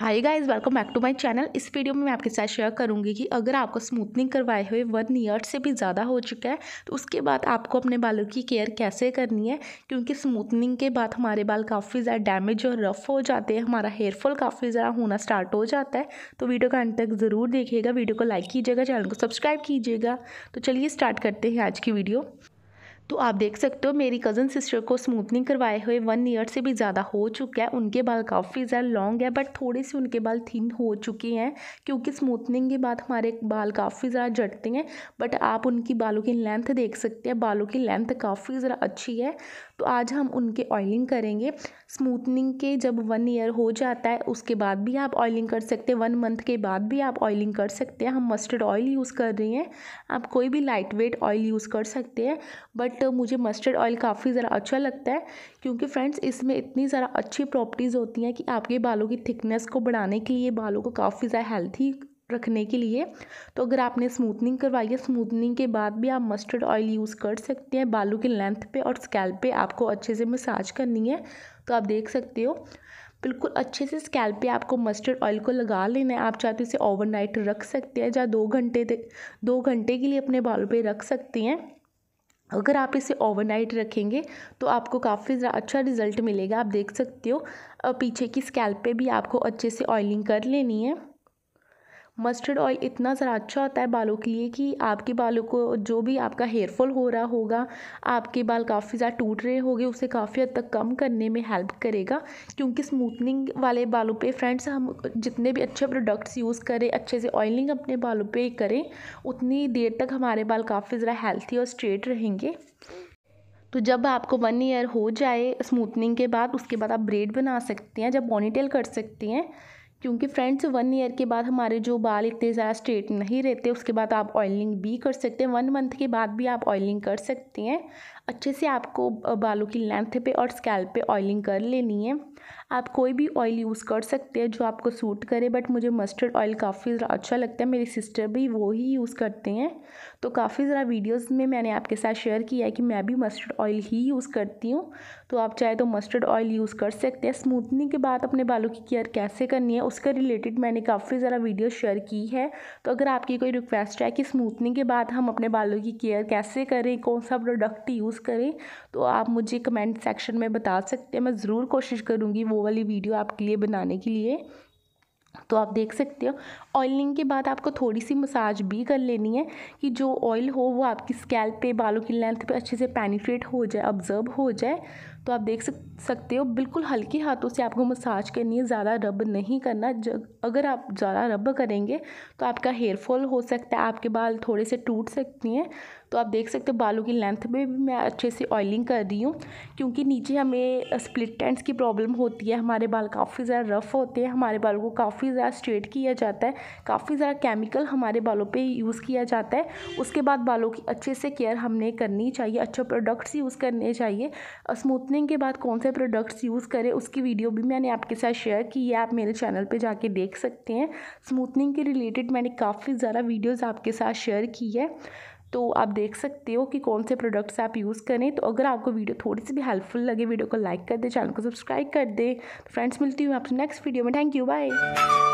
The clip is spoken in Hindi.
hi guys welcome back to my channel इस वीडियो में मैं आपके साथ शेयर करूंगी कि अगर आपको स्मूथनिंग करवाए हुए वन ईयर से भी ज़्यादा हो चुका है तो उसके बाद आपको अपने बालों की केयर कैसे करनी है क्योंकि स्मूथनिंग के बाद हमारे बाल काफ़ी ज़्यादा डैमेज और रफ़ हो जाते हैं हमारा हेयरफॉल काफ़ी ज़्यादा होना स्टार्ट हो जाता है तो वीडियो का अंत तक ज़रूर देखिएगा वीडियो को लाइक कीजिएगा चैनल को सब्सक्राइब कीजिएगा तो चलिए स्टार्ट करते हैं आज की वीडियो तो आप देख सकते हो मेरी कज़न सिस्टर को स्मूथनिंग करवाए हुए वन ईयर से भी ज़्यादा हो चुका है उनके बाल काफ़ी ज़्यादा लॉन्ग है बट थोड़े से उनके बाल थिन हो चुके हैं क्योंकि स्मूथनिंग के बाद हमारे बाल काफ़ी ज़्यादा जटते हैं बट आप उनकी बालों की लेंथ देख सकते हैं बालों की लेंथ काफ़ी ज़रा अच्छी है तो आज हम उनके ऑयलिंग करेंगे स्मूथनिंग के जब वन ईयर हो जाता है उसके बाद भी आप ऑयलिंग कर सकते हैं वन मंथ के बाद भी आप ऑयलिंग कर सकते हैं हम मस्टर्ड ऑयल यूज़ कर रहे हैं आप कोई भी लाइट वेट ऑयल यूज़ कर सकते हैं बट बट तो मुझे मस्टर्ड ऑयल काफ़ी ज़रा अच्छा लगता है क्योंकि फ्रेंड्स इसमें इतनी ज़रा अच्छी प्रॉपर्टीज़ होती हैं कि आपके बालों की थिकनेस को बढ़ाने के लिए बालों को काफ़ी ज़्यादा हेल्थी रखने के लिए तो अगर आपने स्मूथनिंग करवाई है स्मूथनिंग के बाद भी आप मस्टर्ड ऑयल यूज़ कर सकते हैं बालों की लेंथ पे और स्कैल्प पे आपको अच्छे से मसाज करनी है तो आप देख सकते हो बिल्कुल अच्छे से स्कैल्प पे आपको मस्टर्ड ऑयल को लगा लेना है आप चाहते तो इसे ओवरनाइट रख सकते हैं या दो घंटे दो घंटे के लिए अपने बालों पर रख सकते हैं अगर आप इसे ओवरनाइट रखेंगे तो आपको काफ़ी अच्छा रिज़ल्ट मिलेगा आप देख सकते हो पीछे की स्कैल्प पे भी आपको अच्छे से ऑयलिंग कर लेनी है मस्टर्ड ऑयल इतना ज़रा अच्छा होता है बालों के लिए कि आपके बालों को जो भी आपका हेयर फॉल हो रहा होगा आपके बाल काफ़ी ज़्यादा टूट रहे होंगे उसे काफ़ी हद तक कम करने में हेल्प करेगा क्योंकि स्मूथनिंग वाले बालों पे फ्रेंड्स हम जितने भी अच्छे प्रोडक्ट्स यूज़ करें अच्छे से ऑयलिंग अपने बालों पर करें उतनी देर तक हमारे बाल काफ़ी ज़रा हेल्थी और स्ट्रेट रहेंगे तो जब आपको वन ईयर हो जाए स्मूथनिंग के बाद उसके बाद आप ब्रेड बना सकते हैं जब पॉनीटेल कर सकते हैं क्योंकि फ्रेंड्स वन ईयर के बाद हमारे जो बाल इतने ज़्यादा स्ट्रेट नहीं रहते उसके बाद आप ऑयलिंग भी कर सकते हैं वन मंथ के बाद भी आप ऑयलिंग कर सकती हैं अच्छे से आपको बालों की लेंथ पे और स्कैल्प पे ऑयलिंग कर लेनी है आप कोई भी ऑयल यूज़ कर सकते हैं जो आपको सूट करे बट मुझे मस्टर्ड ऑयल काफ़ी ज़रा अच्छा लगता है मेरी सिस्टर भी वो ही यूज़ करते हैं तो काफ़ी ज़रा वीडियोस में मैंने आपके साथ शेयर किया है कि मैं भी मस्टर्ड ऑयल ही यूज़ करती हूँ तो आप चाहे तो मस्टर्ड ऑयल यूज़ कर सकते हैं स्मूथनिंग के बाद अपने बालों की केयर कैसे करनी है उसका रिलेटेड मैंने काफ़ी ज़रा वीडियो शेयर की है तो अगर आपकी कोई रिक्वेस्ट है कि स्मूथनिंग के बाद हम अपने बालों की केयर कैसे करें कौन सा प्रोडक्ट यूज़ यूज़ करें तो आप मुझे कमेंट सेक्शन में बता सकते हैं मैं ज़रूर कोशिश करूँगी वो वाली वीडियो आपके लिए बनाने के लिए तो आप देख सकते हो ऑयलिंग के बाद आपको थोड़ी सी मसाज भी कर लेनी है कि जो ऑयल हो वो आपकी स्कैल्प पे बालों की लेंथ पे अच्छे से पेनिफ्रेट हो जाए ऑब्जर्व हो जाए तो आप देख सकते हो बिल्कुल हल्के हाथों से आपको मसाज करनी है ज़्यादा रब नहीं करना अगर आप ज़्यादा रब करेंगे तो आपका हेयर फॉल हो सकता है आपके बाल थोड़े से टूट सकती हैं तो आप देख सकते हो बालों की लेंथ में भी मैं अच्छे से ऑयलिंग कर रही हूँ क्योंकि नीचे हमें स्प्लिट टेंट्स की प्रॉब्लम होती है हमारे बाल काफ़ी ज़्यादा रफ़ होते हैं हमारे बालों को काफ़ी ज़्यादा स्ट्रेट किया जाता है काफ़ी ज़्यादा केमिकल हमारे बालों पर यूज़ किया जाता है उसके बाद बालों की अच्छे से केयर हमने करनी चाहिए अच्छे प्रोडक्ट्स यूज़ करने चाहिए स्मूथनिंग के बाद कौन से प्रोडक्ट्स यूज़ करें उसकी वीडियो भी मैंने आपके साथ शेयर की है आप मेरे चैनल पर जाके देख सकते हैं स्मूथनिंग के रिलेटेड मैंने काफ़ी ज़्यादा वीडियोज़ आपके साथ शेयर की है तो आप देख सकते हो कि कौन से प्रोडक्ट्स आप यूज़ करें तो अगर आपको वीडियो थोड़ी सी भी हेल्पफुल लगे वीडियो को लाइक कर दें चैनल को सब्सक्राइब कर दें तो फ्रेंड्स मिलती हूँ आपसे नेक्स्ट वीडियो में थैंक यू बाय